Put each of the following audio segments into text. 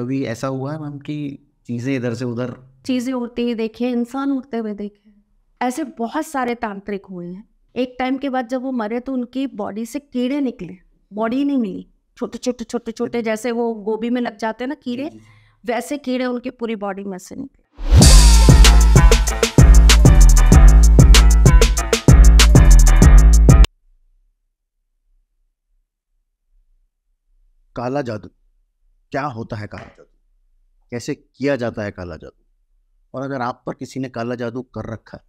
कभी ऐसा हुआ है मैम कि चीज़ें इधर से उधर चीज़ें उड़ती हुई देखे इंसान उड़ते हुए देखे ऐसे बहुत सारे तांत्रिक हुए हैं एक टाइम के बाद जब वो मरे तो उनकी बॉडी से कीड़े निकले बॉडी नहीं मिली छोटे छोटे छोटे छोटे अच्छा। जैसे वो गोभी में लग जाते हैं ना कीड़े वैसे कीड़े उनकी पूरी बॉडी में से निकले काला जादू क्या होता है काला जादू कैसे किया जाता है काला जादू और अगर आप पर किसी ने काला जादू कर रखा है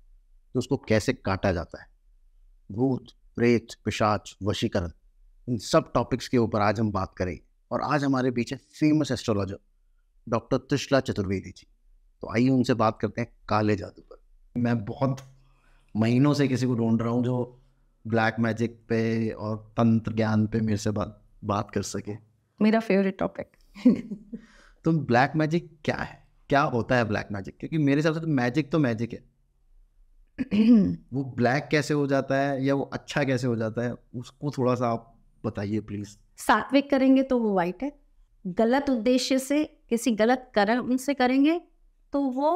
तो उसको कैसे काटा जाता है भूत प्रेत पिशाच वशीकरण इन सब टॉपिक्स के ऊपर आज हम बात करेंगे और आज हमारे बीच है famous astrologer doctor Trishla Chaturvedi ji तो आइए उनसे बात करते हैं काले जादू पर मैं बहुत महीनों से किसी को ढूंढ रहा हूँ जो ब्लैक मैजिक पे और तंत्र ज्ञान पे मेरे से बात बात कर सके मेरा फेवरेट टॉपिक तो ब्लैक मैजिक क्या है क्या होता है ब्लैक मैजिक क्योंकि मेरे हिसाब से तो मैजिक तो मैजिक है वो ब्लैक कैसे हो जाता है या वो अच्छा कैसे हो जाता है उसको थोड़ा सा आप बताइए प्लीज सात्विक करेंगे तो वो वाइट है गलत उद्देश्य से किसी गलत कर्म से करेंगे तो वो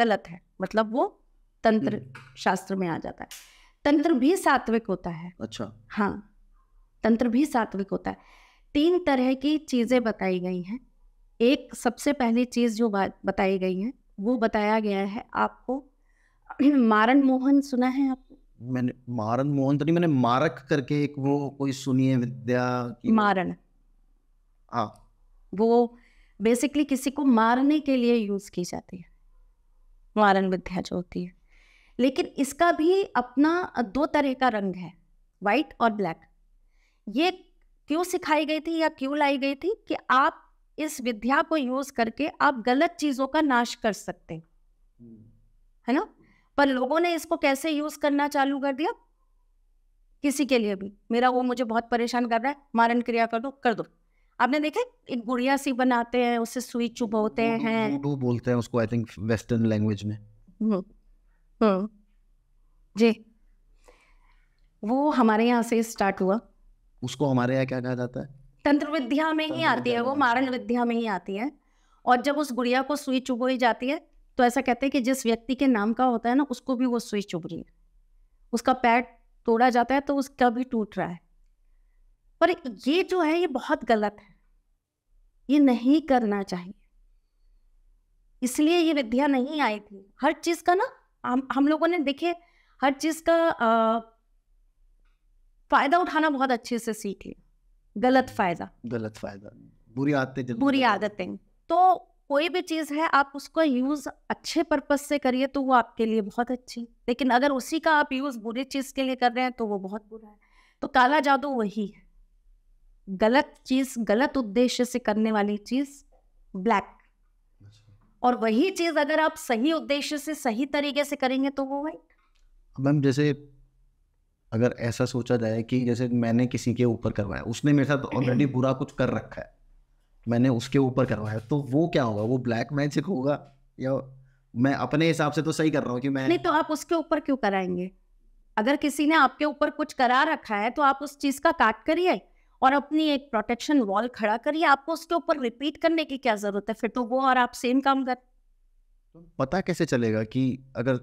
गलत है मतलब वो तंत्र हम्म। शास्त्र में आ जाता है तंत्र भी सात्विक होता है अच्छा हाँ तंत्र भी सात्विक होता है तीन तरह की चीज़ें बताई गई हैं एक सबसे पहली चीज़ जो बताई गई है वो बताया गया है आपको मारन मोहन सुना है आप मैंने मारन मोहन तो नहीं मैंने मारक करके एक वो कोई सुनी है विद्या की मारन हाँ वो बेसिकली किसी को मारने के लिए यूज़ की जाती है मारन विद्या जो होती है लेकिन इसका भी अपना दो तरह का रंग है वाइट और ब्लैक ये क्यों सिखाई गई थी या क्यों लाई गई थी कि आप इस विद्या को यूज करके आप गलत चीजों का नाश कर सकते है ना पर लोगों ने इसको कैसे यूज करना चालू कर दिया किसी के लिए भी मेरा वो मुझे बहुत परेशान कर रहा है मारन क्रिया कर दो कर दो आपने देखा एक गुड़िया सी बनाते हैं उससे सुई चुभोते हैं वो बोलते हैं उसको आई थिंक वेस्टर्न लैंग्वेज में हम्म, हम्म। जी वो हमारे यहाँ से स्टार्ट हुआ उसको हमारे यहाँ क्या कहा जाता है तंत्र विद्या में ही आती है वो मारण विद्या में ही आती है और जब उस गुड़िया को सुई चुभोई जाती है तो ऐसा कहते हैं कि जिस व्यक्ति के नाम का होता है ना उसको भी वो सुई चुभ रही है उसका पैर तोड़ा जाता है तो उसका भी टूट रहा है पर ये जो है ये बहुत गलत है ये नहीं करना चाहिए इसलिए ये विद्या नहीं आई थी हर चीज़ का ना हम हम लोगों ने देखे हर चीज़ का आ, फायदा उठाना बहुत अच्छे से सीख ली गलत फायदा गलत फायदा बुरी आदतें बुरी आदतें तो कोई भी चीज़ है आप उसको यूज़ अच्छे पर्पज से करिए तो वो आपके लिए बहुत अच्छी लेकिन अगर उसी का आप यूज़ बुरी चीज़ के लिए कर रहे हैं तो वो बहुत बुरा है तो काला जादू वही है गलत चीज़ गलत उद्देश्य से करने वाली चीज़ ब्लैक अच्छा। और वही चीज़ अगर आप सही उद्देश्य से सही तरीके से करेंगे तो वो वाइट मैम जैसे अगर ऐसा सोचा जाए कि जैसे मैंने किसी के ऊपर करवाया उसने मेरे साथ ऑलरेडी बुरा कुछ कर रखा है मैंने उसके ऊपर करवाया तो वो क्या होगा वो ब्लैक मैजिक होगा या मैं अपने हिसाब से तो सही कर रहा हूँ कि मैं नहीं तो आप उसके ऊपर क्यों कराएंगे अगर किसी ने आपके ऊपर कुछ करा रखा है तो आप उस चीज का काट करिए और अपनी एक प्रोटेक्शन वॉल खड़ा करिए आपको उसके ऊपर रिपीट करने की क्या जरूरत है फिर तो वो और आप सेम काम कर पता कैसे चलेगा कि अगर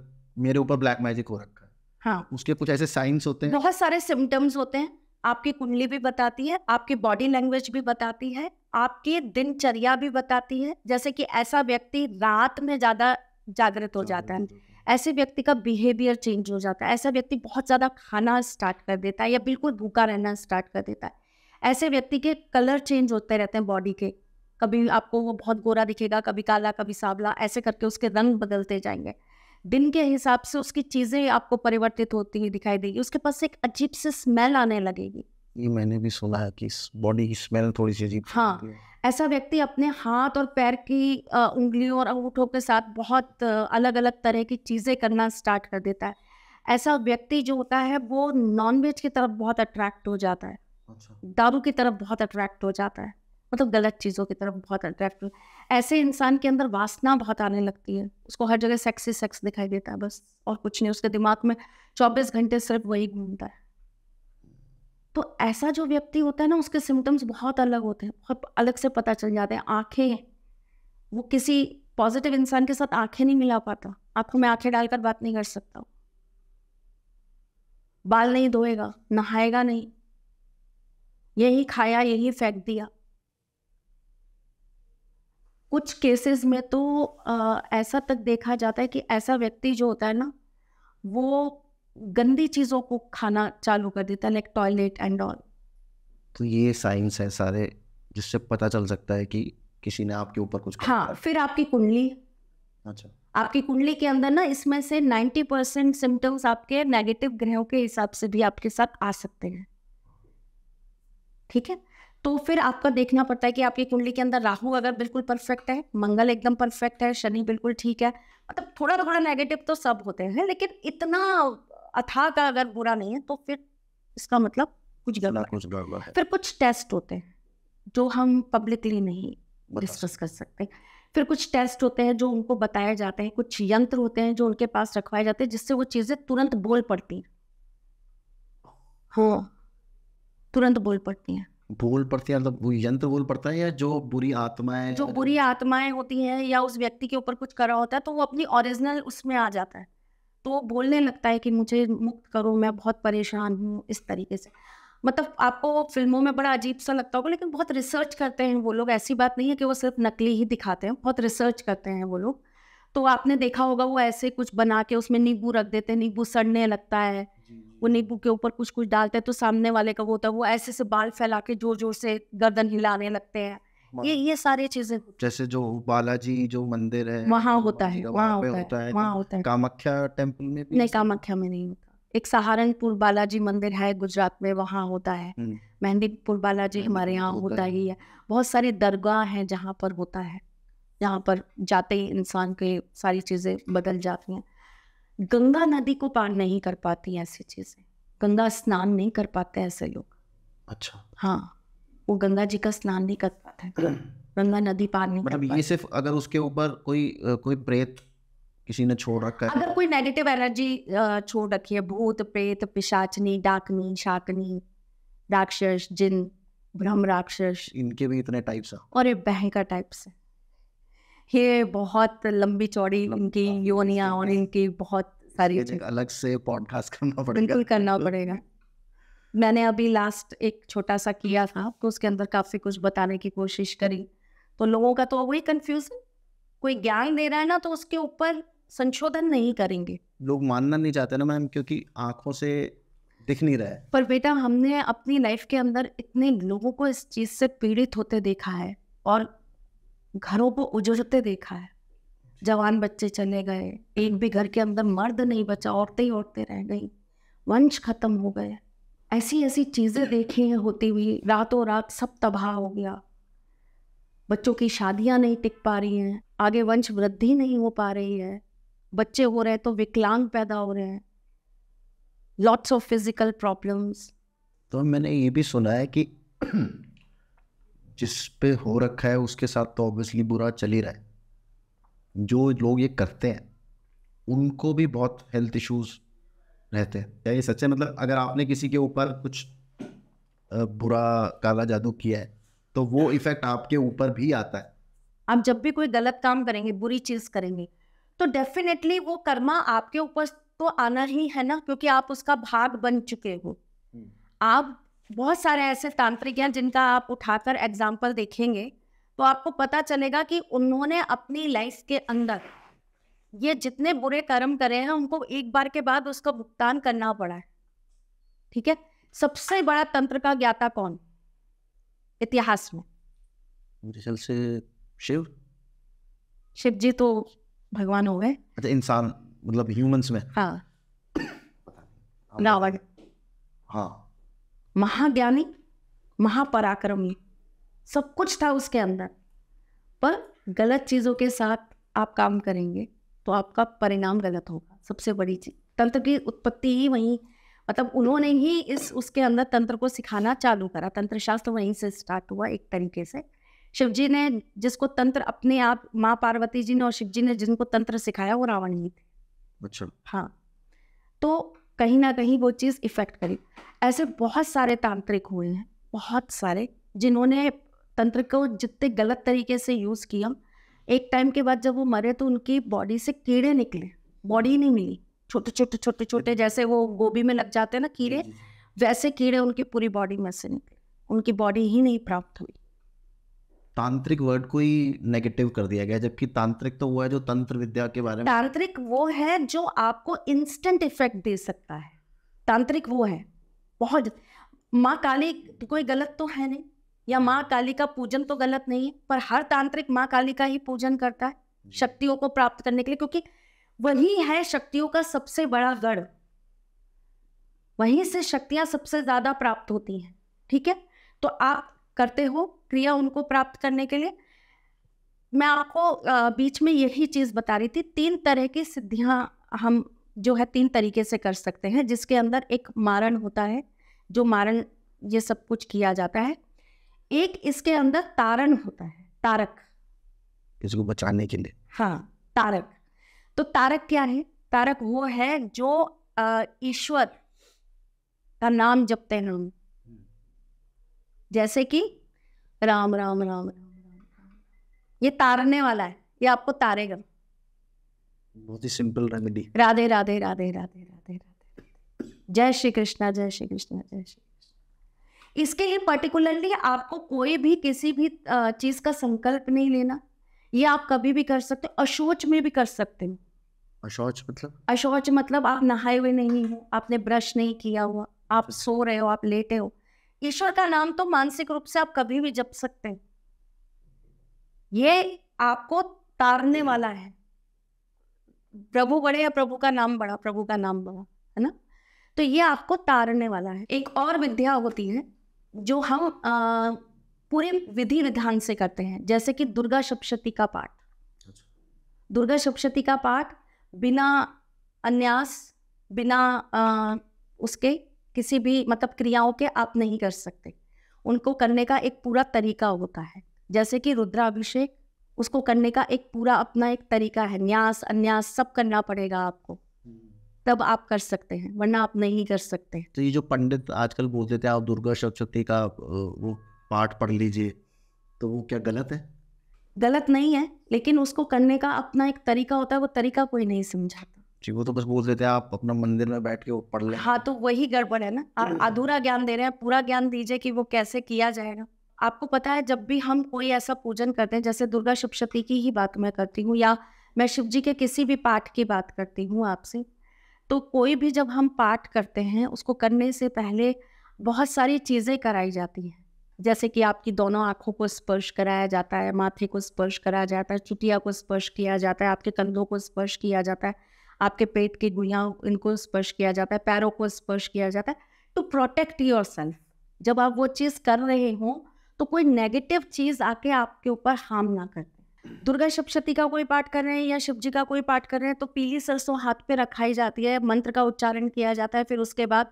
मेरे ऊपर ब्लैक मैजिक हो रखा हाँ उसके कुछ ऐसे साइंस होते हैं बहुत सारे सिम्टम्स होते हैं आपकी कुंडली भी बताती है आपकी बॉडी लैंग्वेज भी बताती है आपकी दिनचर्या भी बताती है जैसे कि ऐसा व्यक्ति रात में ज़्यादा जागृत हो जाता है ऐसे व्यक्ति का बिहेवियर चेंज हो जाता है ऐसा व्यक्ति बहुत ज़्यादा खाना स्टार्ट कर देता है या बिल्कुल भूखा रहना स्टार्ट कर देता है ऐसे व्यक्ति के कलर चेंज होते रहते हैं बॉडी के कभी आपको वो बहुत गोरा दिखेगा कभी काला कभी सावला ऐसे करके उसके रंग बदलते जाएंगे दिन के हिसाब से उसकी चीजें आपको परिवर्तित होती हुई दिखाई देगी उसके पास एक अजीब से स्मेल आने लगेगी ये मैंने भी सुना है कि बॉडी की स्मेल थोड़ी सी अजीब हाँ ऐसा व्यक्ति अपने हाथ और पैर की उंगलियों और अंगूठों के साथ बहुत अलग अलग तरह की चीज़ें करना स्टार्ट कर देता है ऐसा व्यक्ति जो होता है वो नॉनवेज की तरफ बहुत अट्रैक्ट हो जाता है अच्छा। दारू की तरफ बहुत अट्रैक्ट हो जाता है मतलब गलत चीज़ों की तरफ बहुत अट्रैक्ट ऐसे इंसान के अंदर वासना बहुत आने लगती है उसको हर जगह सेक्स ही सेक्स दिखाई देता है बस और कुछ नहीं उसके दिमाग में चौबीस घंटे सिर्फ वही घूमता है तो ऐसा जो व्यक्ति होता है ना उसके सिम्टम्स बहुत अलग होते हैं बहुत अलग से पता चल जाते हैं आँखें वो किसी पॉजिटिव इंसान के साथ आंखें नहीं मिला पाता आपको मैं आंखें डालकर बात नहीं कर सकता हूँ बाल नहीं धोएगा नहाएगा नहीं यही खाया यही फेंक दिया कुछ केसेस में तो आ, ऐसा तक देखा जाता है कि ऐसा व्यक्ति जो होता है ना वो गंदी चीज़ों को खाना चालू कर देता है लाइक टॉयलेट एंड ऑल तो ये साइंस है सारे जिससे पता चल सकता है कि किसी ने आपके ऊपर कुछ हाँ फिर आपकी कुंडली अच्छा आपकी कुंडली के अंदर ना इसमें से नाइन्टी परसेंट सिम्टम्स आपके नेगेटिव ग्रहों के हिसाब से भी आपके साथ आ सकते हैं ठीक है तो फिर आपका देखना पड़ता है कि आपकी कुंडली के अंदर राहु अगर बिल्कुल परफेक्ट है मंगल एकदम परफेक्ट है शनि बिल्कुल ठीक है मतलब थोड़ा थोड़ा नेगेटिव तो सब होते हैं लेकिन इतना अथाह का अगर बुरा नहीं है तो फिर इसका मतलब कुछ गलत कुछ है फिर कुछ टेस्ट होते हैं जो हम पब्लिकली नहीं डिस्कस कर सकते फिर कुछ टेस्ट होते हैं जो उनको बताए जाते हैं कुछ यंत्र होते हैं जो उनके पास रखवाए जाते हैं जिससे वो चीजें तुरंत बोल पड़ती हैं हाँ तुरंत बोल पड़ती हैं भूल पड़ती है मतलब यंत्र भूल पड़ता है या जो बुरी आत्माएं जो बुरी आत्माएं होती हैं या उस व्यक्ति के ऊपर कुछ करा होता है तो वो अपनी ओरिजिनल उसमें आ जाता है तो वो बोलने लगता है कि मुझे मुक्त करो मैं बहुत परेशान हूँ इस तरीके से मतलब आपको फिल्मों में बड़ा अजीब सा लगता होगा लेकिन बहुत रिसर्च करते हैं वो लोग ऐसी बात नहीं है कि वो सिर्फ नकली ही दिखाते हैं बहुत रिसर्च करते हैं वो लोग तो आपने देखा होगा वो ऐसे कुछ बना के उसमें नींबू रख देते हैं नींबू सड़ने लगता है वो नींबू के ऊपर कुछ कुछ डालते हैं तो सामने वाले का वो होता है वो ऐसे से बाल फैला के जोर जोर से गर्दन हिलाने लगते हैं ये ये सारी चीजें जैसे जो बालाजी जो मंदिर है वहाँ होता है वहाँ होता, है तो वहाँ होता है कामाख्या टेम्पल में नहीं कामाख्या में नहीं होता एक सहारनपुर बालाजी मंदिर है गुजरात में वहाँ होता है मेहंदीपुर बालाजी हमारे यहाँ तो होता ही है बहुत सारी दरगाह है जहाँ पर होता है जहाँ पर जाते ही इंसान के सारी चीज़ें बदल जाती हैं गंगा नदी को पार नहीं कर पाती ऐसी चीजें गंगा स्नान नहीं कर पाते ऐसे लोग अच्छा हाँ वो गंगा जी का स्नान नहीं कर पाते गंगा नदी पार नहीं मतलब ये सिर्फ अगर उसके ऊपर कोई कोई प्रेत किसी ने छोड़ रखा है अगर कोई नेगेटिव एनर्जी छोड़ रखी है भूत प्रेत पिशाचनी डाकनी शाकनी राक्षस जिन ब्रह्म राक्षस इनके भी इतने टाइप्स हैं और ये बहन का टाइप्स है ये बहुत लंबी चौड़ी उनकी योनिया और इनकी बहुत सारी अलग से पॉडकास्ट करना पड़ेगा बिल्कुल करना पड़ेगा मैंने अभी लास्ट एक छोटा सा किया था तो उसके अंदर काफ़ी कुछ बताने की कोशिश करी तो लोगों का तो वही कन्फ्यूजन कोई ज्ञान दे रहा है ना तो उसके ऊपर संशोधन नहीं करेंगे लोग मानना नहीं चाहते ना मैम क्योंकि आंखों से दिख नहीं रहा है पर बेटा हमने अपनी लाइफ के अंदर इतने लोगों को इस चीज़ से पीड़ित होते देखा है और घरों को उजड़ते देखा है जवान बच्चे चले गए एक भी घर के अंदर मर्द नहीं बचा औरतें ही औरतें रह गई वंश खत्म हो गए ऐसी ऐसी चीज़ें देखी हैं होती हुई रातों रात सब तबाह हो गया बच्चों की शादियां नहीं टिक पा रही हैं आगे वंश वृद्धि नहीं हो पा रही है बच्चे हो रहे हैं तो विकलांग पैदा हो रहे हैं लॉट्स ऑफ फिजिकल प्रॉब्लम्स तो मैंने ये भी सुना है कि जिस पे हो रखा है उसके साथ तो ऑब्वियसली बुरा चल ही रहा है जो लोग ये करते हैं उनको भी बहुत हेल्थ इश्यूज रहते हैं क्या ये सच है मतलब अगर आपने किसी के ऊपर कुछ बुरा काला जादू किया है तो वो इफेक्ट आपके ऊपर भी आता है आप जब भी कोई गलत काम करेंगे बुरी चीज़ करेंगे तो डेफिनेटली वो कर्मा आपके ऊपर तो आना ही है ना क्योंकि आप उसका भाग बन चुके हो हम्म। आप बहुत सारे ऐसे तांत्रिक हैं जिनका आप उठाकर एग्जाम्पल देखेंगे तो आपको पता चलेगा कि उन्होंने अपनी लाइफ के अंदर ये जितने बुरे कर्म करे हैं उनको एक बार के बाद उसका भुगतान करना पड़ा है ठीक है सबसे बड़ा तंत्र का ज्ञाता कौन इतिहास में से शिव शिव जी तो भगवान हो गए अच्छा इंसान मतलब ह्यूमंस में हाँ ना हाँ महाज्ञानी महापराक्रमी सब कुछ था उसके अंदर पर गलत चीज़ों के साथ आप काम करेंगे तो आपका परिणाम गलत होगा सबसे बड़ी चीज तंत्र की उत्पत्ति ही वहीं मतलब उन्होंने ही इस उसके अंदर तंत्र को सिखाना चालू करा तंत्र शास्त्र वहीं से स्टार्ट हुआ एक तरीके से शिव जी ने जिसको तंत्र अपने आप माँ पार्वती जी ने और शिव जी ने जिनको तंत्र सिखाया वो रावण ही थे अच्छा हाँ तो कहीं ना कहीं वो चीज़ इफ़ेक्ट करी ऐसे बहुत सारे तांत्रिक हुए हैं बहुत सारे जिन्होंने तंत्र को जितने गलत तरीके से यूज़ किया एक टाइम के बाद जब वो मरे तो उनकी बॉडी से कीड़े निकले बॉडी नहीं मिली छोटे छोटे छोटे छोटे जैसे वो गोभी में लग जाते हैं ना कीड़े वैसे कीड़े उनकी पूरी बॉडी में से निकले उनकी बॉडी ही नहीं प्राप्त हुई तांत्रिक वर्ड को ही नेगेटिव कर दिया गया जबकि तांत्रिक तो वो है जो तंत्र विद्या के बारे में तांत्रिक वो है जो आपको इंस्टेंट इफेक्ट दे सकता है तांत्रिक वो है बहुत माँ काली तो कोई गलत तो है नहीं या माँ काली का पूजन तो गलत नहीं है पर हर तांत्रिक माँ काली का ही पूजन करता है शक्तियों को प्राप्त करने के लिए क्योंकि वही है शक्तियों का सबसे बड़ा गढ़ वहीं से शक्तियां सबसे ज़्यादा प्राप्त होती हैं ठीक है तो आप करते हो क्रिया उनको प्राप्त करने के लिए मैं आपको बीच में यही चीज बता रही थी तीन तरह की सिद्धियां हम जो है तीन तरीके से कर सकते हैं जिसके अंदर एक मारण होता है जो मारण ये सब कुछ किया जाता है एक इसके अंदर तारण होता है तारक इसको बचाने के लिए हाँ तारक तो तारक क्या है तारक वो है जो ईश्वर का नाम जपते हैं हम जैसे कि राम राम राम राम ये तारने वाला है ये आपको तारेगा बहुत ही सिंपल रेमेडी राधे राधे राधे राधे राधे राधे जय श्री कृष्णा जय श्री कृष्णा जय श्री इसके लिए पर्टिकुलरली आपको कोई भी किसी भी चीज का संकल्प नहीं लेना ये आप कभी भी कर सकते हो अशोच में भी कर सकते हो अशोच मतलब अशोच मतलब आप नहाए हुए नहीं हो आपने ब्रश नहीं किया हुआ आप सो रहे हो आप लेटे हो ईश्वर का नाम तो मानसिक रूप से आप कभी भी जप सकते हैं ये आपको तारने वाला है प्रभु बड़े या प्रभु का नाम बड़ा प्रभु का नाम बड़ा है ना तो ये आपको तारने वाला है एक और विद्या होती है जो हम आ, पूरे विधि विधान से करते हैं जैसे कि दुर्गा सप्शती का पाठ अच्छा। दुर्गा सप्शती का पाठ बिना अन्यास बिना आ, उसके किसी भी मतलब क्रियाओं के आप नहीं कर सकते उनको करने का एक पूरा तरीका होता है जैसे कि रुद्राभिषेक उसको करने का एक पूरा अपना एक तरीका है न्यास अन्यास सब करना पड़ेगा आपको तब आप कर सकते हैं वरना आप नहीं कर सकते तो ये जो पंडित आजकल बोलते थे आप दुर्गा सप्तशती का वो पाठ पढ़ लीजिए तो वो क्या गलत है गलत नहीं है लेकिन उसको करने का अपना एक तरीका होता है वो तरीका कोई नहीं समझाता जी वो तो बस बोल देते हैं आप अपना मंदिर में बैठ के वो पढ़ ले हाँ तो वही गड़बड़ है ना आप हम्म। अधूरा ज्ञान दे रहे हैं पूरा ज्ञान दीजिए कि वो कैसे किया जाएगा आपको पता है जब भी हम कोई ऐसा पूजन करते हैं जैसे दुर्गा शक्ति की ही बात मैं करती हूँ या मैं शिव जी के किसी भी पाठ की बात करती हूँ आपसे तो कोई भी जब हम पाठ करते हैं उसको करने से पहले बहुत सारी चीज़ें कराई जाती हैं जैसे कि आपकी दोनों आंखों को स्पर्श कराया जाता है माथे को स्पर्श कराया जाता है चुटिया को स्पर्श किया जाता है आपके कंधों को स्पर्श किया जाता है आपके पेट की गुड़ियाँ इनको स्पर्श किया जाता है पैरों को स्पर्श किया जाता है टू प्रोटेक्ट योर सेल्फ जब आप वो चीज़ कर रहे हो तो कोई नेगेटिव चीज़ आके आपके ऊपर हार्म ना कर दुर्गा सप्तशती का कोई पाठ कर रहे हैं या शिव जी का कोई पाठ कर रहे हैं तो पीली सरसों हाथ पे रखाई जाती है मंत्र का उच्चारण किया जाता है फिर उसके बाद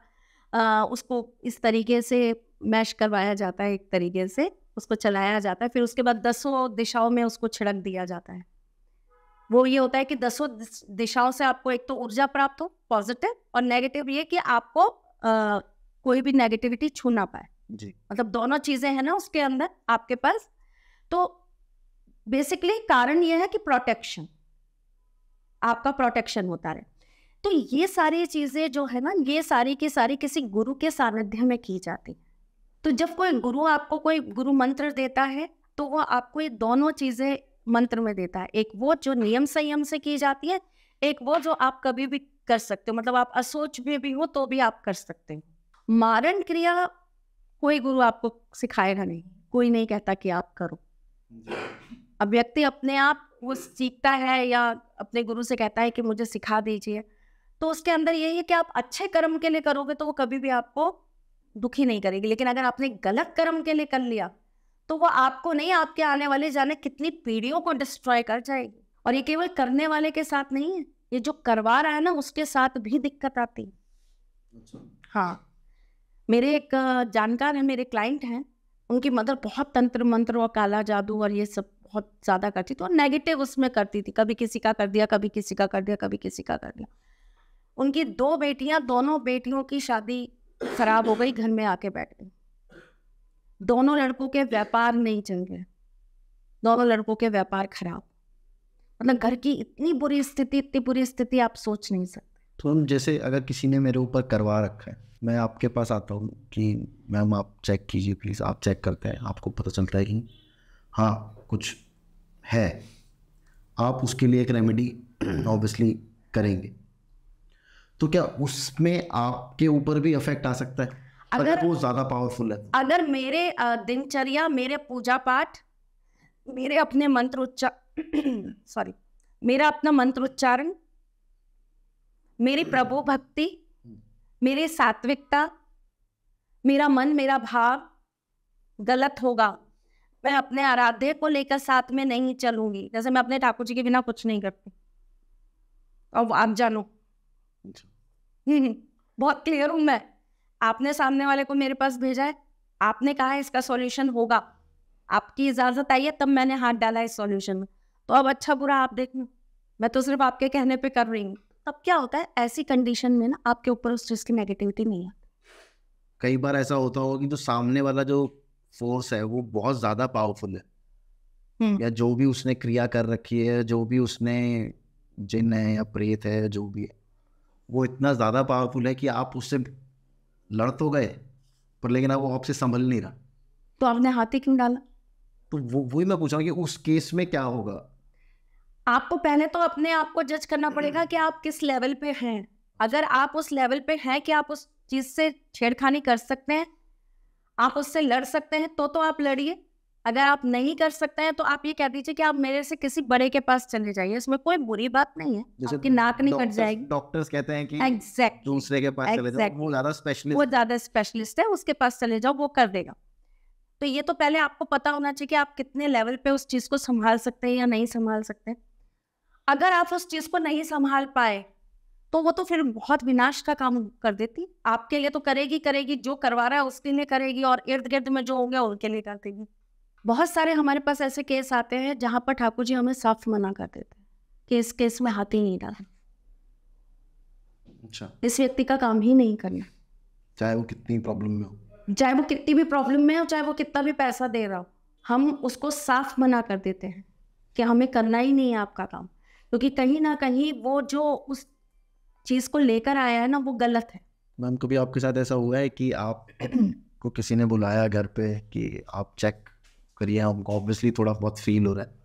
आ, उसको इस तरीके से मैश करवाया जाता है एक तरीके से उसको चलाया जाता है फिर उसके बाद दसों दिशाओं में उसको छिड़क दिया जाता है वो ये होता है कि दसों दिशाओं से आपको एक तो ऊर्जा प्राप्त हो पॉजिटिव और नेगेटिव ये कि आपको आ, कोई भी नेगेटिविटी छू ना पाए जी मतलब दोनों चीजें हैं ना उसके अंदर आपके पास तो बेसिकली कारण ये है कि प्रोटेक्शन आपका प्रोटेक्शन होता रहे तो ये सारी चीजें जो है ना ये सारी की सारी किसी गुरु के सानिध्य में की जाती तो जब कोई गुरु आपको कोई गुरु मंत्र देता है तो वो आपको ये दोनों चीजें मंत्र में देता है एक वो जो नियम संयम से की जाती है एक वो जो आप कभी भी कर सकते हो मतलब आप असोच में भी हो तो भी आप कर सकते हो मारण क्रिया कोई गुरु आपको सिखाएगा नहीं कोई नहीं कहता कि आप करो अब व्यक्ति अपने आप वो सीखता है या अपने गुरु से कहता है कि मुझे सिखा दीजिए तो उसके अंदर यही है कि आप अच्छे कर्म के लिए करोगे तो वो कभी भी आपको दुखी नहीं करेगी लेकिन अगर आपने गलत कर्म के लिए कर लिया तो वो आपको नहीं आपके आने वाले जाने कितनी पीढ़ियों को डिस्ट्रॉय कर जाएगी और ये केवल करने वाले के साथ नहीं है ये जो करवा रहा है ना उसके साथ भी दिक्कत आती है अच्छा। हाँ मेरे एक जानकार है मेरे क्लाइंट हैं उनकी मदर बहुत तंत्र मंत्र और काला जादू और ये सब बहुत ज़्यादा करती थी और नेगेटिव उसमें करती थी कभी किसी का कर दिया कभी किसी का कर दिया कभी किसी का कर दिया उनकी दो बेटियां दोनों बेटियों की शादी खराब हो गई घर में आके बैठ गई दोनों लड़कों के व्यापार नहीं चल रहे दोनों लड़कों के व्यापार खराब मतलब घर की इतनी बुरी स्थिति इतनी बुरी स्थिति आप सोच नहीं सकते तो जैसे अगर किसी ने मेरे ऊपर करवा रखा है मैं आपके पास आता हूँ कि मैम आप चेक कीजिए प्लीज़ आप चेक करते हैं आपको पता चलता है कि हाँ कुछ है आप उसके लिए एक रेमेडी ऑब्वियसली करेंगे तो क्या उसमें आपके ऊपर भी अफेक्ट आ सकता है अगर वो ज्यादा पावरफुल है अगर मेरे दिनचर्या मेरे पूजा पाठ मेरे अपने मंत्र उच्चार सॉरी मेरा अपना मंत्र उच्चारण मेरी प्रभु भक्ति मेरी सात्विकता मेरा मन मेरा भाव गलत होगा मैं अपने आराध्य को लेकर साथ में नहीं चलूंगी जैसे मैं अपने ठाकुर जी के बिना कुछ नहीं करती अब आप जानो अच्छा। बहुत क्लियर हूं मैं आपने सामने वाले को मेरे पास भेजा है आपने कहा इसका सॉल्यूशन होगा आपकी इजाजत आई है तब मैंने हाथ डाला इस सॉल्यूशन में तो अब अच्छा बुरा आप देख मैं तो सिर्फ आपके कहने पे कर रही हूँ तब क्या होता है ऐसी कंडीशन में ना आपके ऊपर उस चीज़ की नेगेटिविटी नहीं है कई बार ऐसा होता होगा कि जो सामने वाला जो फोर्स है वो बहुत ज़्यादा पावरफुल है हम्म। या जो भी उसने क्रिया कर रखी है जो भी उसने जिन है या प्रेत है जो भी है वो इतना ज़्यादा पावरफुल है कि आप उससे लड़ तो गए पर लेकिन अब वो आपसे संभल नहीं रहा तो आपने हाथी क्यों डाला तो वो वही मैं पूछा कि उस केस में क्या होगा आपको पहले तो अपने आप को जज करना पड़ेगा कि आप किस लेवल पे हैं अगर आप उस लेवल पे हैं कि आप उस चीज़ से छेड़खानी कर सकते हैं आप उससे लड़ सकते हैं तो तो आप लड़िए अगर आप नहीं कर सकते हैं तो आप ये कह दीजिए कि आप मेरे से किसी बड़े के पास चले जाइए इसमें कोई बुरी बात नहीं है आपकी नाक नहीं कट जाएगी डॉक्टर्स कहते हैं कि exactly, दूसरे के पास चले जाओ वो ज्यादा स्पेशलिस्ट वो ज्यादा स्पेशलिस्ट है उसके पास चले जाओ वो कर देगा तो ये तो पहले आपको पता होना चाहिए कि आप कितने लेवल पे उस चीज को संभाल सकते हैं या नहीं संभाल सकते अगर आप उस चीज को नहीं संभाल पाए तो वो तो फिर बहुत विनाश का काम कर देती आपके लिए तो करेगी करेगी जो करवा रहा है उसके लिए करेगी और इर्द गिर्द में जो होंगे उनके लिए कर देगी बहुत सारे हमारे पास ऐसे केस आते हैं जहाँ पर ठाकुर जी हमें साफ मना कर देते हैं कि इस केस में हाथ ही नहीं डालना अच्छा इस व्यक्ति का काम ही नहीं करना चाहे वो कितनी प्रॉब्लम में हो चाहे वो कितनी भी प्रॉब्लम में हो चाहे वो कितना भी पैसा दे रहा हो हम उसको साफ मना कर देते हैं कि हमें करना ही नहीं है आपका काम क्योंकि तो कहीं ना कहीं वो जो उस चीज़ को लेकर आया है ना वो गलत है मैम कभी आपके साथ ऐसा हुआ है कि आप को किसी ने बुलाया घर पे कि आप चेक करिए आपको ऑब्वियसली थोड़ा बहुत फील हो रहा है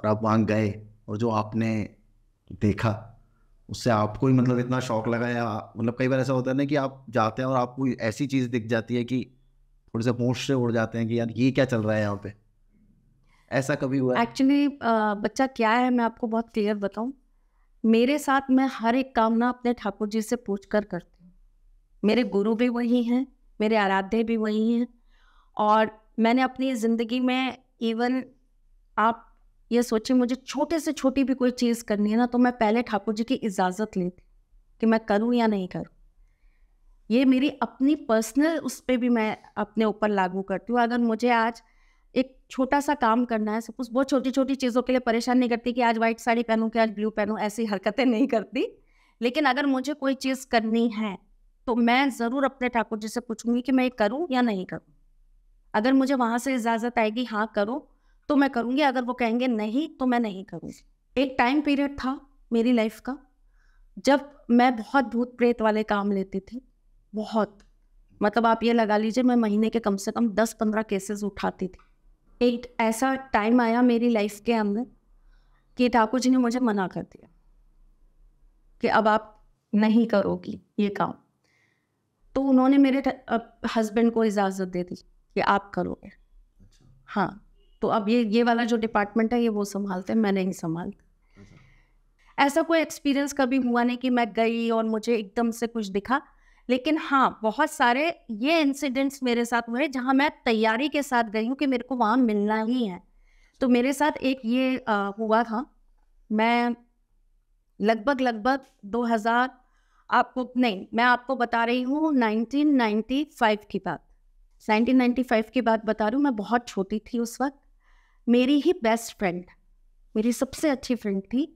और आप वहाँ गए और जो आपने देखा उससे आपको ही मतलब इतना शौक लगा या मतलब कई बार ऐसा होता है ना कि आप जाते हैं और आपको ऐसी चीज़ दिख जाती है कि थोड़े से होश से उड़ जाते हैं कि यार ये क्या चल रहा है यहाँ पे ऐसा कभी हुआ एक्चुअली बच्चा क्या है मैं आपको बहुत क्लियर बताऊँ मेरे साथ मैं हर एक काम ना अपने ठाकुर जी से पूछ कर करती हूँ मेरे गुरु भी वही हैं मेरे आराध्य भी वही हैं और मैंने अपनी ज़िंदगी में इवन आप ये सोचें मुझे छोटे से छोटी भी कोई चीज़ करनी है ना तो मैं पहले ठाकुर जी की इजाज़त लेती कि मैं करूँ या नहीं करूँ ये मेरी अपनी पर्सनल उस पर भी मैं अपने ऊपर लागू करती हूँ अगर मुझे आज एक छोटा सा काम करना है सपोज बहुत छोटी छोटी चीज़ों के लिए परेशान नहीं करती कि आज वाइट साड़ी पहनूँ कि आज ब्लू पहनू ऐसी हरकतें नहीं करती लेकिन अगर मुझे कोई चीज़ करनी है तो मैं ज़रूर अपने ठाकुर जी से पूछूंगी कि मैं ये करूँ या नहीं करूँ अगर मुझे वहां से इजाजत आएगी हाँ करो तो मैं करूँगी अगर वो कहेंगे नहीं तो मैं नहीं करूँगी एक टाइम पीरियड था मेरी लाइफ का जब मैं बहुत भूत प्रेत वाले काम लेती थी बहुत मतलब आप ये लगा लीजिए मैं महीने के कम से कम दस पंद्रह केसेस उठाती थी एक ऐसा टाइम आया मेरी लाइफ के अंदर कि ठाकुर जी ने मुझे मना कर दिया कि अब आप नहीं करोगी ये काम तो उन्होंने मेरे हस्बैंड को इजाज़त दे दी कि आप करोगे अच्छा। हाँ तो अब ये ये वाला जो डिपार्टमेंट है ये वो संभालते हैं मैं नहीं संभालता अच्छा। ऐसा कोई एक्सपीरियंस कभी हुआ नहीं कि मैं गई और मुझे एकदम से कुछ दिखा लेकिन हाँ बहुत सारे ये इंसिडेंट्स मेरे साथ हुए जहाँ मैं तैयारी के साथ गई हूँ कि मेरे को वहाँ मिलना ही है तो मेरे साथ एक ये आ, हुआ था मैं लगभग लगभग 2000 आपको नहीं मैं आपको बता रही हूँ 1995 की बात 1995 की बात बता रही हूँ मैं बहुत छोटी थी उस वक्त मेरी ही बेस्ट फ्रेंड मेरी सबसे अच्छी फ्रेंड थी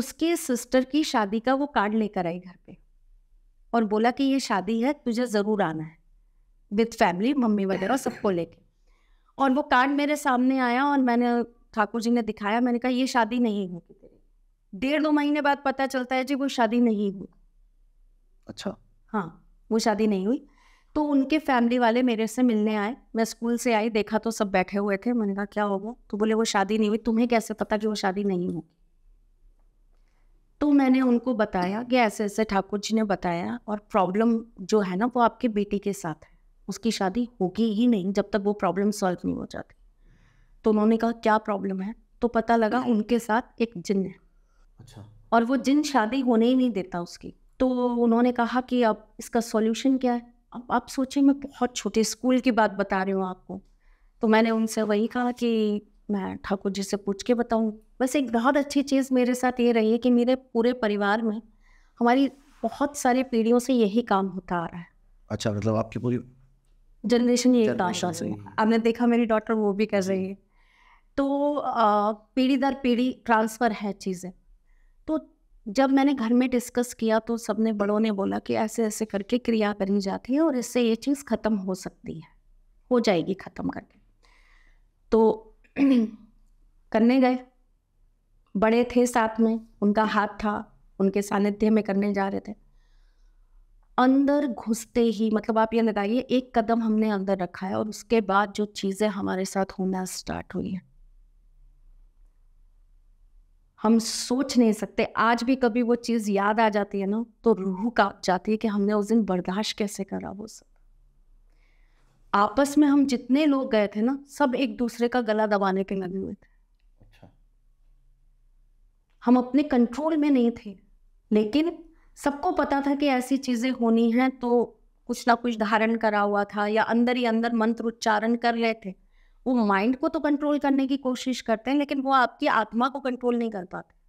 उसके सिस्टर की शादी का वो कार्ड लेकर आई घर पे और बोला कि ये शादी है तुझे ज़रूर आना है विथ फैमिली मम्मी वगैरह सबको लेके और वो कार्ड मेरे सामने आया और मैंने ठाकुर जी ने दिखाया मैंने कहा ये शादी नहीं होगी तेरी डेढ़ दो महीने बाद पता चलता है जी वो शादी नहीं हुई अच्छा हाँ वो शादी नहीं हुई तो उनके फैमिली वाले मेरे से मिलने आए मैं स्कूल से आई देखा तो सब बैठे हुए थे मैंने कहा क्या होगा तो बोले वो शादी नहीं हुई तुम्हें कैसे पता कि वो शादी नहीं होगी तो मैंने उनको बताया कि ऐसे ऐसे ठाकुर जी ने बताया और प्रॉब्लम जो है ना वो आपके बेटी के साथ है उसकी शादी होगी ही नहीं जब तक वो प्रॉब्लम सॉल्व नहीं हो जाती तो उन्होंने कहा क्या प्रॉब्लम है तो पता लगा उनके साथ एक जिन है अच्छा और वो जिन शादी होने ही नहीं देता उसकी तो उन्होंने कहा कि अब इसका सॉल्यूशन क्या है अब आप सोचें मैं बहुत छोटे स्कूल की बात बता रही हूँ आपको तो मैंने उनसे वही कहा कि मैं ठाकुर जी से पूछ के बताऊँ बस एक बहुत अच्छी चीज़ मेरे साथ ये रही है कि मेरे पूरे परिवार में हमारी बहुत सारी पीढ़ियों से यही काम होता आ रहा है अच्छा मतलब आपकी पूरी जनरेशन ये आशा से आपने देखा मेरी डॉटर वो भी कर रही है तो पीढ़ी दर पीढ़ी ट्रांसफ़र है चीज़ें जब मैंने घर में डिस्कस किया तो सबने बड़ों ने बोला कि ऐसे ऐसे करके क्रिया करी जाती है और इससे ये चीज़ ख़त्म हो सकती है हो जाएगी ख़त्म करके तो करने गए बड़े थे साथ में उनका हाथ था उनके सानिध्य में करने जा रहे थे अंदर घुसते ही मतलब आप ये लगाइए एक कदम हमने अंदर रखा है और उसके बाद जो चीज़ें हमारे साथ होना स्टार्ट हुई हैं हम सोच नहीं सकते आज भी कभी वो चीज़ याद आ जाती है ना तो रूह का जाती है कि हमने उस दिन बर्दाश्त कैसे करा वो सब आपस में हम जितने लोग गए थे ना सब एक दूसरे का गला दबाने के लगे हुए थे अच्छा। हम अपने कंट्रोल में नहीं थे लेकिन सबको पता था कि ऐसी चीजें होनी हैं तो कुछ ना कुछ धारण करा हुआ था या अंदर ही अंदर मंत्र उच्चारण कर रहे थे वो माइंड को तो कंट्रोल करने की कोशिश करते हैं लेकिन वो आपकी आत्मा को कंट्रोल नहीं कर पाते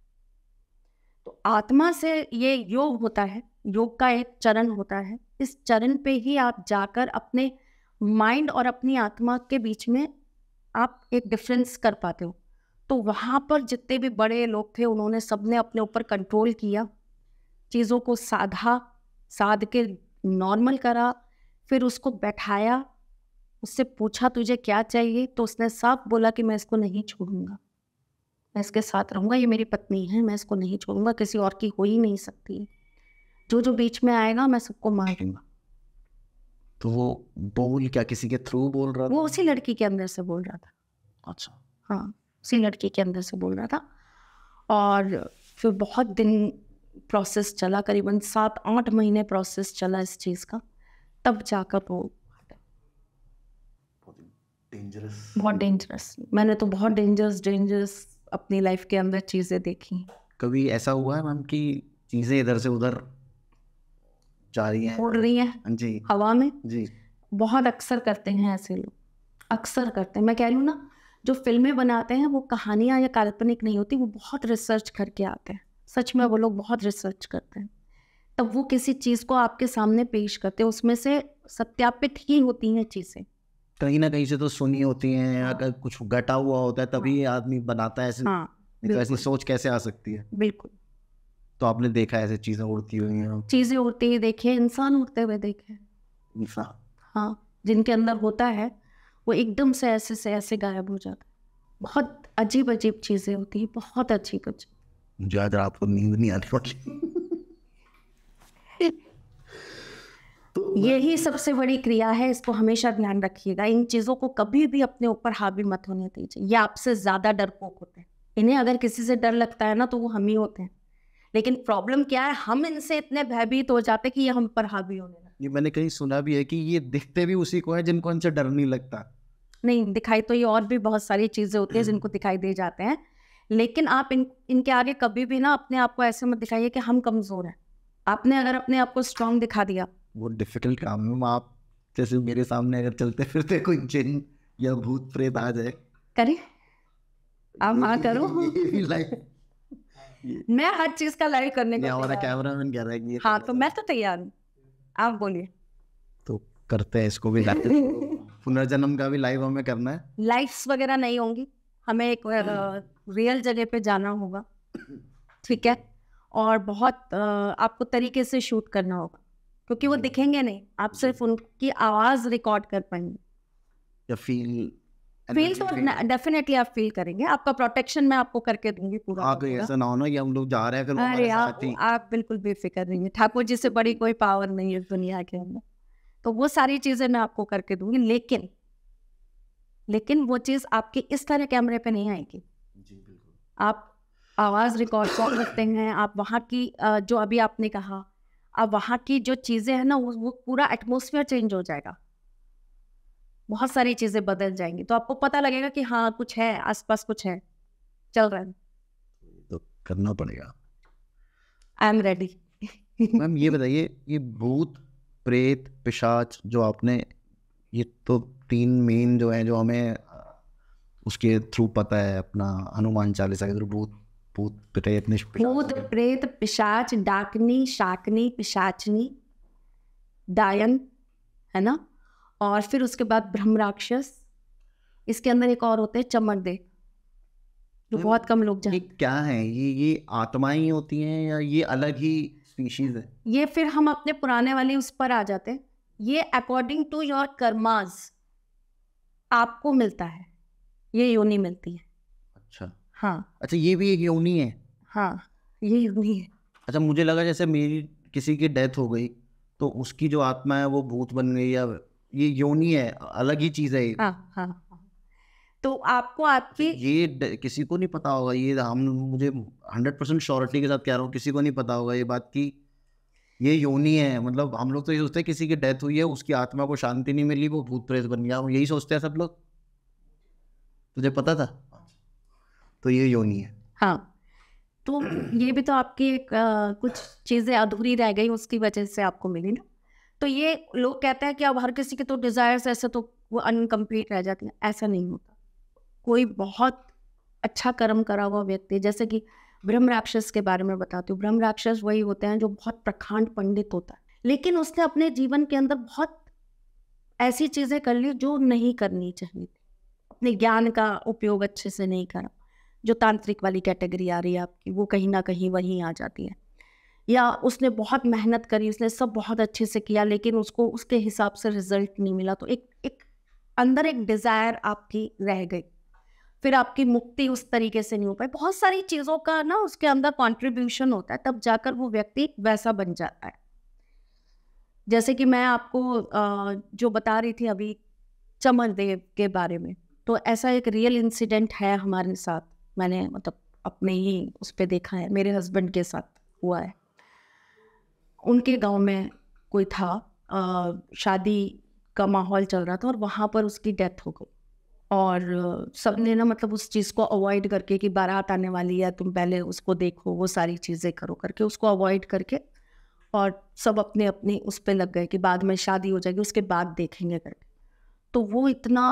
तो आत्मा से ये योग होता है योग का एक चरण होता है इस चरण पे ही आप जाकर अपने माइंड और अपनी आत्मा के बीच में आप एक डिफरेंस कर पाते हो तो वहाँ पर जितने भी बड़े लोग थे उन्होंने सबने अपने ऊपर कंट्रोल किया चीज़ों को साधा साध के नॉर्मल करा फिर उसको बैठाया उससे पूछा तुझे क्या चाहिए तो उसने साफ बोला कि मैं इसको नहीं छोड़ूंगा मैं इसके साथ रहूंगा ये मेरी पत्नी है मैं इसको नहीं छोड़ूंगा किसी और की हो ही नहीं सकती जो जो बीच में आएगा मैं सबको मार दूंगा तो वो बोल क्या किसी के थ्रू बोल रहा था वो उसी लड़की के अंदर से बोल रहा था अच्छा हाँ उसी लड़की के अंदर से बोल रहा था और फिर बहुत दिन प्रोसेस चला करीबन सात आठ महीने प्रोसेस चला इस चीज़ का तब जाकर वो डेंजरस बहुत डेंजरस मैंने तो बहुत डेंजरस डेंजरस अपनी लाइफ के अंदर चीज़ें देखी कभी ऐसा हुआ है मैम कि चीज़ें इधर से उधर जा रही हैं उड़ रही हैं जी हवा में जी बहुत अक्सर करते हैं ऐसे लोग अक्सर करते हैं मैं कह रही हूँ ना जो फिल्में बनाते हैं वो कहानियाँ या काल्पनिक नहीं होती वो बहुत रिसर्च करके आते हैं सच में वो लोग बहुत रिसर्च करते हैं तब वो किसी चीज़ को आपके सामने पेश करते हैं उसमें से सत्यापित ही होती हैं चीज़ें कहीं ना कहीं से तो सुनी होती है या हाँ। कुछ घटा हुआ होता है तभी हाँ। आदमी बनाता है ऐसे हाँ, तो ऐसी सोच कैसे आ सकती है बिल्कुल तो आपने देखा ऐसे चीजें उड़ती हुई हैं चीजें उड़ती हुई देखी है इंसान उड़ते हुए देखे इंसान हाँ जिनके अंदर होता है वो एकदम से ऐसे से ऐसे गायब हो जाता है बहुत अजीब अजीब चीजें होती है बहुत अजीब अजीब मुझे आपको नींद नहीं आती तो यही सबसे बड़ी क्रिया है इसको हमेशा ध्यान रखिएगा इन चीज़ों को कभी भी अपने ऊपर हावी मत होने दीजिए ये आपसे ज़्यादा डरपोक होते हैं इन्हें अगर किसी से डर लगता है ना तो वो हम ही होते हैं लेकिन प्रॉब्लम क्या है हम इनसे इतने भयभीत हो जाते कि ये हम पर हावी होने ये मैंने कहीं सुना भी है कि ये दिखते भी उसी को है जिनको इनसे डर नहीं लगता नहीं दिखाई तो ये और भी बहुत सारी चीज़ें होती है जिनको दिखाई दे जाते हैं लेकिन आप इन इनके आगे कभी भी ना अपने आप को ऐसे मत दिखाइए कि हम कमज़ोर हैं आपने अगर अपने आप को स्ट्रांग दिखा दिया वो डिफिकल्ट काम है आप जैसे मेरे सामने अगर चलते फिरते कोई जिन या भूत प्रेत आ जाए करें आप हाँ करो मैं हर चीज का लाइव करने का हमारा कैमरामैन कह रहा है कि हाँ तो, तो मैं तो तैयार हूँ आप बोलिए तो करते हैं इसको भी पुनर्जन्म का भी लाइव हमें करना है लाइव्स वगैरह नहीं होंगी हमें एक रियल जगह पे जाना होगा ठीक है और बहुत आपको तरीके से शूट करना होगा क्योंकि वो दिखेंगे नहीं आप सिर्फ उनकी आवाज रिकॉर्ड कर पाएंगे फील तो डेफिनेटली आप फील करेंगे आपका प्रोटेक्शन मैं आपको करके दूंगी पूरा आप ऐसा ना हो ना कि हम लोग जा रहे हैं अगर अरे आप आप बिल्कुल बेफिक्र नहीं है ठाकुर जी से बड़ी कोई पावर नहीं है दुनिया के अंदर तो वो सारी चीजें मैं आपको करके दूंगी लेकिन लेकिन वो चीज आपके इस तरह कैमरे पे नहीं आएगी जी बिल्कुल आप आवाज रिकॉर्ड कर सकते हैं आप वहाँ की जो अभी आपने कहा अब वहाँ की जो चीज़ें हैं ना वो, वो पूरा एटमोसफियर चेंज हो जाएगा बहुत सारी चीज़ें बदल जाएंगी तो आपको पता लगेगा कि हाँ कुछ है आसपास कुछ है चल रहा है तो करना पड़ेगा आई एम रेडी मैम ये बताइए ये भूत प्रेत पिशाच जो आपने ये तो तीन मेन जो है जो हमें उसके थ्रू पता है अपना हनुमान चालीसा के थ्रू भूत भूत प्रेत भूत प्रेत पिशाच डाकनी शाकनी पिशाचनी डायन है ना और फिर उसके बाद ब्रह्म राक्षस इसके अंदर एक और होते हैं चमरदे जो बहुत कम लोग जानते हैं क्या है ये ये आत्माएं होती हैं या ये अलग ही स्पीशीज है ये फिर हम अपने पुराने वाले उस पर आ जाते हैं ये अकॉर्डिंग टू योर कर्माज आपको मिलता है ये योनि मिलती है अच्छा हाँ अच्छा ये भी एक योनी है हाँ ये योनी है अच्छा मुझे लगा जैसे मेरी किसी की डेथ हो गई तो उसकी जो आत्मा है वो भूत बन गई या ये योनी है अलग ही चीज है हाँ, हाँ हाँ तो आपको आपके ये किसी को नहीं पता होगा ये हम मुझे हंड्रेड परसेंट श्योरिटी के साथ कह रहा हूँ किसी को नहीं पता होगा ये बात की ये योनी है मतलब हम लोग तो ये सोचते हैं किसी की डेथ हुई है उसकी आत्मा को शांति नहीं मिली वो भूत प्रेत बन गया हम यही सोचते हैं सब लोग तुझे पता था तो ये योनी है हाँ तो ये भी तो आपकी एक आ, कुछ चीजें अधूरी रह गई उसकी वजह से आपको मिली ना तो ये लोग कहते हैं कि अब हर किसी के तो डिजायर्स ऐसे तो वो अनकम्प्लीट रह जाते हैं ऐसा नहीं होता कोई बहुत अच्छा कर्म करा हुआ व्यक्ति जैसे कि ब्रह्म राक्षस के बारे में बताती हूँ ब्रह्म राक्षस वही होते हैं जो बहुत प्रखंड पंडित होता है लेकिन उसने अपने जीवन के अंदर बहुत ऐसी चीज़ें कर ली जो नहीं करनी चाहिए अपने ज्ञान का उपयोग अच्छे से नहीं करा जो तांत्रिक वाली कैटेगरी आ रही है आपकी वो कहीं ना कहीं वहीं आ जाती है या उसने बहुत मेहनत करी उसने सब बहुत अच्छे से किया लेकिन उसको उसके हिसाब से रिजल्ट नहीं मिला तो एक एक अंदर एक डिज़ायर आपकी रह गई फिर आपकी मुक्ति उस तरीके से नहीं हो पाई बहुत सारी चीज़ों का ना उसके अंदर कॉन्ट्रीब्यूशन होता है तब जाकर वो व्यक्ति वैसा बन जाता है जैसे कि मैं आपको जो बता रही थी अभी चमन देव के बारे में तो ऐसा एक रियल इंसिडेंट है हमारे साथ मैंने मतलब अपने ही उस पर देखा है मेरे हस्बैंड के साथ हुआ है उनके गांव में कोई था शादी का माहौल चल रहा था और वहाँ पर उसकी डेथ हो गई और सब ने ना मतलब उस चीज़ को अवॉइड करके कि बारात आने वाली है तुम पहले उसको देखो वो सारी चीज़ें करो करके उसको अवॉइड करके और सब अपने अपने उस पर लग गए कि बाद में शादी हो जाएगी उसके बाद देखेंगे करके तो वो इतना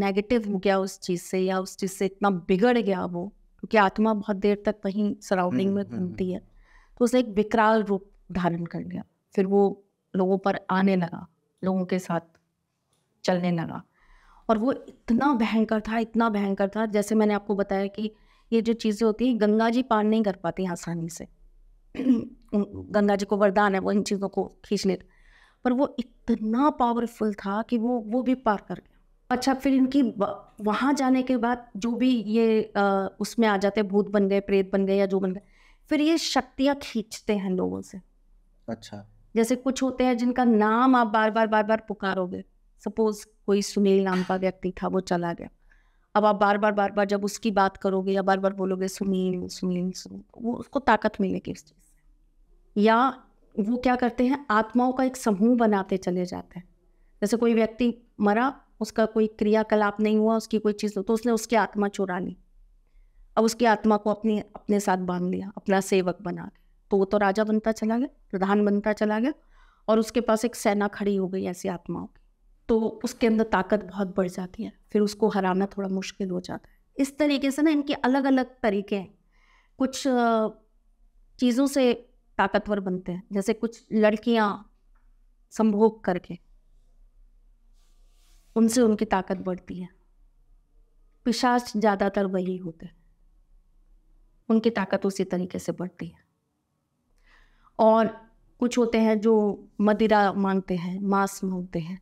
नेगेटिव हो गया उस चीज़ से या उस चीज़ से इतना बिगड़ गया वो क्योंकि आत्मा बहुत देर तक वहीं सराउंडिंग हम्म, में हम्म, घूमती है हम्म। तो उसने एक विकराल रूप धारण कर लिया फिर वो लोगों पर आने लगा लोगों के साथ चलने लगा और वो इतना भयंकर था इतना भयंकर था जैसे मैंने आपको बताया कि ये जो चीज़ें होती हैं गंगा जी पार नहीं कर पाती आसानी से गंगा जी को वरदान है वो इन चीज़ों को खींच लेते पर वो इतना पावरफुल था कि वो वो भी पार कर गया अच्छा फिर इनकी वहाँ जाने के बाद जो भी ये आ, उसमें आ जाते भूत बन गए प्रेत बन गए या जो बन गए फिर ये शक्तियाँ खींचते हैं लोगों से अच्छा जैसे कुछ होते हैं जिनका नाम आप बार बार बार बार पुकारोगे सपोज कोई सुनील नाम का व्यक्ति था वो चला गया अब आप बार बार बार बार जब उसकी बात करोगे या बार बार बोलोगे सुनील सुनील सुनील वो उसको ताकत मिलेगी उस चीज़ से या वो क्या करते हैं आत्माओं का एक समूह बनाते चले जाते हैं जैसे कोई व्यक्ति मरा उसका कोई क्रियाकलाप नहीं हुआ उसकी कोई चीज़ तो उसने उसकी आत्मा चुरा ली अब उसकी आत्मा को अपनी अपने साथ बांध लिया अपना सेवक बना तो वो तो राजा बनता चला गया प्रधान बनता चला गया और उसके पास एक सेना खड़ी हो गई ऐसी आत्माओं की तो उसके अंदर ताकत बहुत बढ़ जाती है फिर उसको हराना थोड़ा मुश्किल हो जाता है इस तरीके से ना इनके अलग अलग तरीके हैं कुछ चीज़ों से ताकतवर बनते हैं जैसे कुछ लड़कियां संभोग करके उनसे उनकी ताकत बढ़ती है पिशाच ज़्यादातर वही होते हैं उनकी ताकत उसी तरीके से बढ़ती है और कुछ होते हैं जो मदिरा मांगते हैं मांस मांगते हैं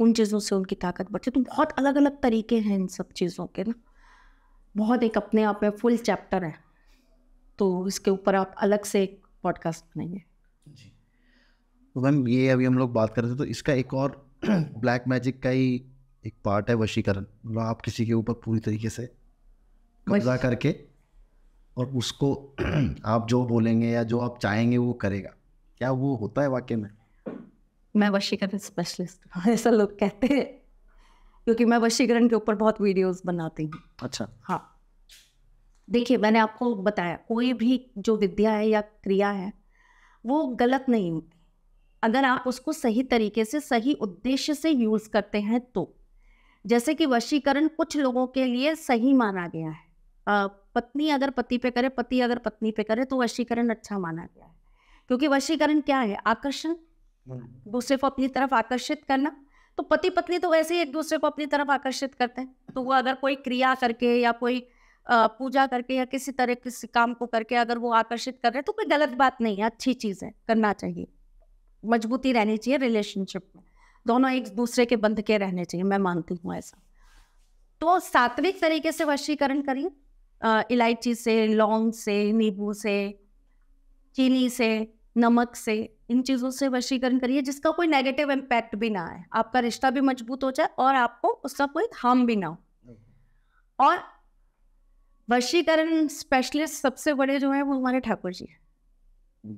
उन चीज़ों से उनकी ताकत बढ़ती है तो बहुत अलग अलग तरीके हैं इन सब चीज़ों के ना बहुत एक अपने आप में फुल चैप्टर है तो इसके ऊपर आप अलग से एक पॉडकास्ट बनाएंगे जी तो मैम ये अभी हम लोग बात कर रहे थे तो इसका एक और ब्लैक मैजिक का ही एक पार्ट है वशीकरण मतलब आप किसी के ऊपर पूरी तरीके से कब्जा करके और उसको आप जो बोलेंगे या जो आप चाहेंगे वो करेगा क्या वो होता है वाकई में मैं वशीकरण स्पेशलिस्ट ऐसा लोग कहते हैं क्योंकि मैं वशीकरण के ऊपर बहुत वीडियोस बनाती हूँ अच्छा हाँ देखिए मैंने आपको बताया कोई भी जो विद्या है या क्रिया है वो गलत नहीं होती अगर आप उसको सही तरीके से सही उद्देश्य से यूज़ करते हैं तो जैसे कि वशीकरण कुछ लोगों के लिए सही माना गया है पत्नी अगर पति पे करे पति अगर पत्नी पे करे तो वशीकरण अच्छा माना गया है क्योंकि वशीकरण क्या है आकर्षण हम्म। दूसरे को अपनी तरफ आकर्षित करना तो पति पत्नी तो वैसे ही एक दूसरे को अपनी तरफ आकर्षित करते हैं तो वो अगर कोई क्रिया करके या कोई पूजा करके या किसी तरह किसी काम को करके अगर वो आकर्षित कर रहे हैं तो कोई गलत बात नहीं है अच्छी चीज है करना चाहिए मजबूती रहनी चाहिए रिलेशनशिप में दोनों एक दूसरे के बंध के रहने चाहिए मैं मानती हूँ ऐसा तो सात्विक तरीके से वशीकरण करिए इलायची से लौंग से नींबू से चीनी से नमक से इन चीज़ों से वशीकरण करिए जिसका कोई नेगेटिव इम्पैक्ट भी ना आए आपका रिश्ता भी मजबूत हो जाए और आपको उसका कोई हार्म भी ना हो हम्म। और वशीकरण स्पेशलिस्ट सबसे बड़े जो है वो हमारे ठाकुर जी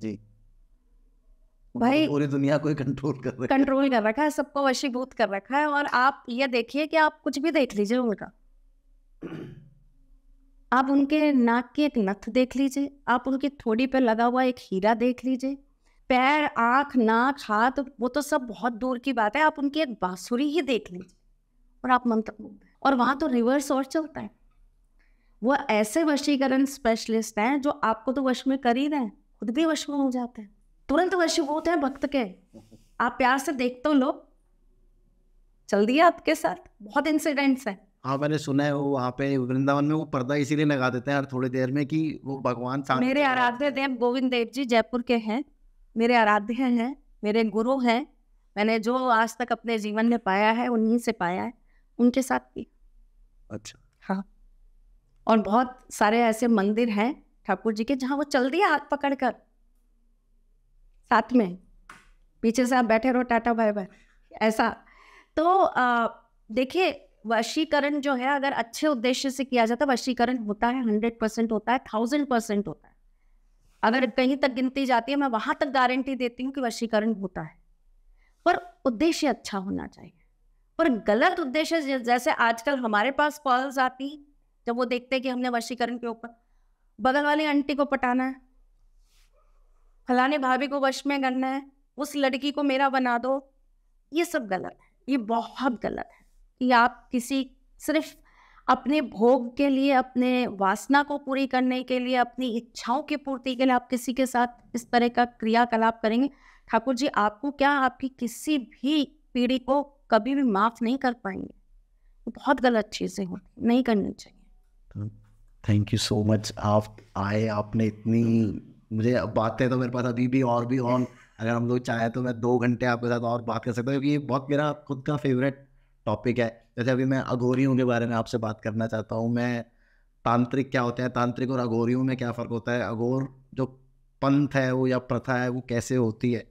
जी भाई पूरी दुनिया को कंट्रोल कर रखा कंट्रोल कर रखा है सबको वशीभूत कर रखा है और आप ये देखिए कि आप कुछ भी देख लीजिए उनका आप उनके नाक की एक नथ देख लीजिए आप उनकी थोड़ी पे लगा हुआ एक हीरा देख लीजिए पैर आंख नाक हाथ वो तो सब बहुत दूर की बात है आप उनकी एक बांसुरी ही देख लीजिए और आप मंत्र और वहां तो रिवर्स और चलता है वो ऐसे वशीकरण स्पेशलिस्ट हैं जो आपको तो वश में कर ही रहे हैं खुद भी वश में हो जाते हैं तुरंत वशीभूत हैं भक्त के आप प्यार से देख तो लो चल दिया आपके साथ बहुत इंसिडेंट्स हैं हाँ मैंने सुना है वो वहाँ पे वृंदावन में वो पर्दा इसीलिए लगा देते हैं हर थोड़ी देर में कि वो भगवान मेरे आराध्य देव गोविंद देव जी जयपुर के हैं मेरे आराध्य हैं मेरे गुरु हैं मैंने जो आज तक अपने जीवन में पाया है उन्हीं से पाया है उनके साथ भी अच्छा हाँ और बहुत सारे ऐसे मंदिर हैं ठाकुर जी के जहाँ वो चल दिया हाथ पकड़ कर साथ में पीछे से आप बैठे रहो टाटा भाई बाय ऐसा तो देखिए वशीकरण जो है अगर अच्छे उद्देश्य से किया जाता है वशीकरण होता है हंड्रेड परसेंट होता है थाउजेंड परसेंट होता है अगर कहीं तक गिनती जाती है मैं वहाँ तक गारंटी देती हूँ कि वशीकरण होता है पर उद्देश्य अच्छा होना चाहिए पर गलत उद्देश्य जैसे आजकल हमारे पास कॉल्स आती जब वो देखते हैं कि हमने वशीकरण के ऊपर बगल वाली आंटी को पटाना है फलाने भाभी को वश में करना है उस लड़की को मेरा बना दो ये सब गलत है ये बहुत गलत है कि आप किसी सिर्फ अपने भोग के लिए अपने वासना को पूरी करने के लिए अपनी इच्छाओं की पूर्ति के लिए आप किसी के साथ इस तरह का क्रियाकलाप करेंगे ठाकुर जी आपको क्या आपकी किसी भी पीढ़ी को कभी भी माफ नहीं कर पाएंगे बहुत गलत चीजें होती नहीं करनी चाहिए थैंक यू सो मच आप आए आपने इतनी मुझे बातें तो मेरे पास अभी भी और भी ऑन अगर हम लोग चाहें तो मैं दो घंटे आपके साथ और बात कर सकता हूँ क्योंकि ये बहुत मेरा खुद का फेवरेट टॉपिक है जैसे अभी मैं अघोरियों के बारे में आपसे बात करना चाहता हूँ मैं तांत्रिक क्या होता है तांत्रिक और अघोरियों में क्या फ़र्क होता है अघोर जो पंथ है वो या प्रथा है वो कैसे होती है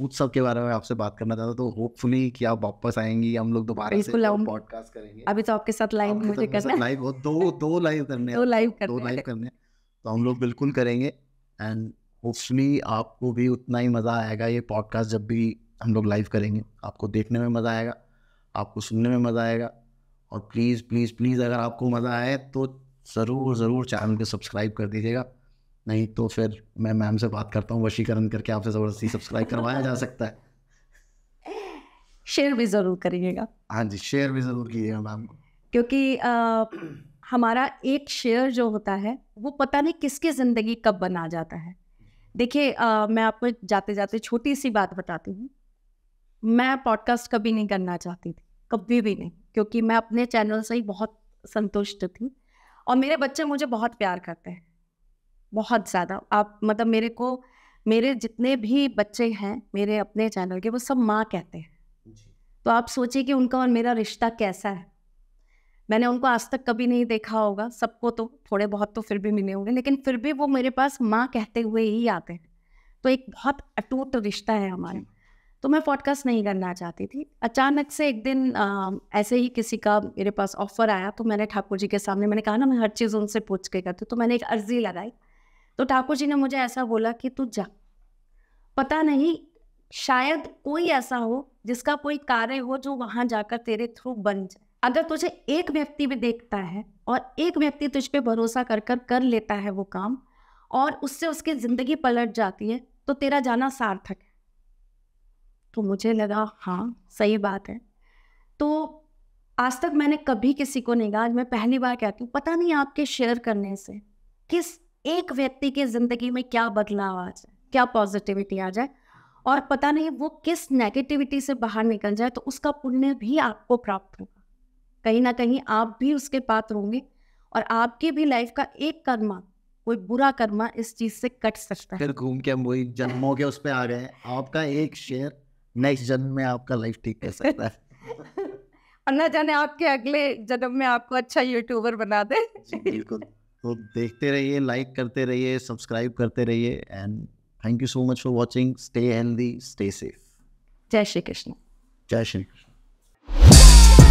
उस सब के बारे में आपसे बात करना चाहता तो होपफुली कि आप वापस आएंगी हम लोग दोबारा से पॉडकास्ट करेंगे अभी तो आपके साथ लाइव मुझे करना लाइव दो दो लाइव करने दो लाइव करने दो लाइव करने तो हम लोग बिल्कुल करेंगे एंड होपफुली आपको भी उतना ही मज़ा आएगा ये पॉडकास्ट जब भी हम लोग लाइव करेंगे आपको देखने में मज़ा आएगा आपको सुनने में मज़ा आएगा और प्लीज़ प्लीज़ प्लीज़ अगर आपको मज़ा आए तो ज़रूर ज़रूर चैनल को सब्सक्राइब कर दीजिएगा नहीं तो फिर मैं मैम से बात करता हूँ वशीकरण करके आपसे ज़बरदस्ती सब्सक्राइब करवाया जा सकता है शेयर भी ज़रूर करिएगा हाँ जी शेयर भी ज़रूर कीजिएगा मैम क्योंकि आ, हमारा एक शेयर जो होता है वो पता नहीं किसकी ज़िंदगी कब बना जाता है देखिए मैं आपको जाते जाते छोटी सी बात बताती हूँ मैं पॉडकास्ट कभी नहीं करना चाहती थी कभी भी नहीं क्योंकि मैं अपने चैनल से ही बहुत संतुष्ट थी और मेरे बच्चे मुझे बहुत प्यार करते हैं बहुत ज़्यादा आप मतलब मेरे को मेरे जितने भी बच्चे हैं मेरे अपने चैनल के वो सब माँ कहते हैं तो आप सोचिए कि उनका और मेरा रिश्ता कैसा है मैंने उनको आज तक कभी नहीं देखा होगा सबको तो थोड़े बहुत तो फिर भी मिले होंगे लेकिन फिर भी वो मेरे पास माँ कहते हुए ही आते हैं तो एक बहुत अटूट रिश्ता है हमारा तो मैं पॉडकास्ट नहीं करना चाहती थी अचानक से एक दिन आ, ऐसे ही किसी का मेरे पास ऑफर आया तो मैंने ठाकुर जी के सामने मैंने कहा ना मैं हर चीज़ उनसे पूछ के करती तो मैंने एक अर्जी लगाई तो ठाकुर जी ने मुझे ऐसा बोला कि तू जा पता नहीं शायद कोई ऐसा हो जिसका कोई कार्य हो जो वहां जाकर तेरे थ्रू बन जाए अगर तुझे एक व्यक्ति भी देखता है और एक व्यक्ति तुझ पे भरोसा कर कर कर लेता है वो काम और उससे उसकी जिंदगी पलट जाती है तो तेरा जाना सार्थक है तो मुझे लगा हाँ सही बात है तो आज तक मैंने कभी किसी को नहीं कहा आज मैं पहली बार कहती हूँ पता नहीं आपके शेयर करने से किस एक व्यक्ति के जिंदगी में क्या बदलाव आ जाए क्या पॉजिटिविटी आ जाए और पता नहीं वो किस नेगेटिविटी से बाहर निकल जाए तो उसका पुण्य भी आपको प्राप्त होगा कहीं ना कहीं आप भी उसके पात्र होंगे और आपके भी लाइफ का एक कर्मा कोई बुरा कर्मा इस चीज से कट सकता है फिर घूम के हम वही जन्मों के उस पर आ गए आपका एक शेयर नेक्स्ट जन्म में आपका लाइफ ठीक कर सकता है और ना जाने आपके अगले जन्म में आपको अच्छा यूट्यूबर बना दे बिल्कुल तो देखते रहिए लाइक करते रहिए सब्सक्राइब करते रहिए and thank you so much for watching stay healthy stay safe जय श्री कृष्ण जय श्री कृष्ण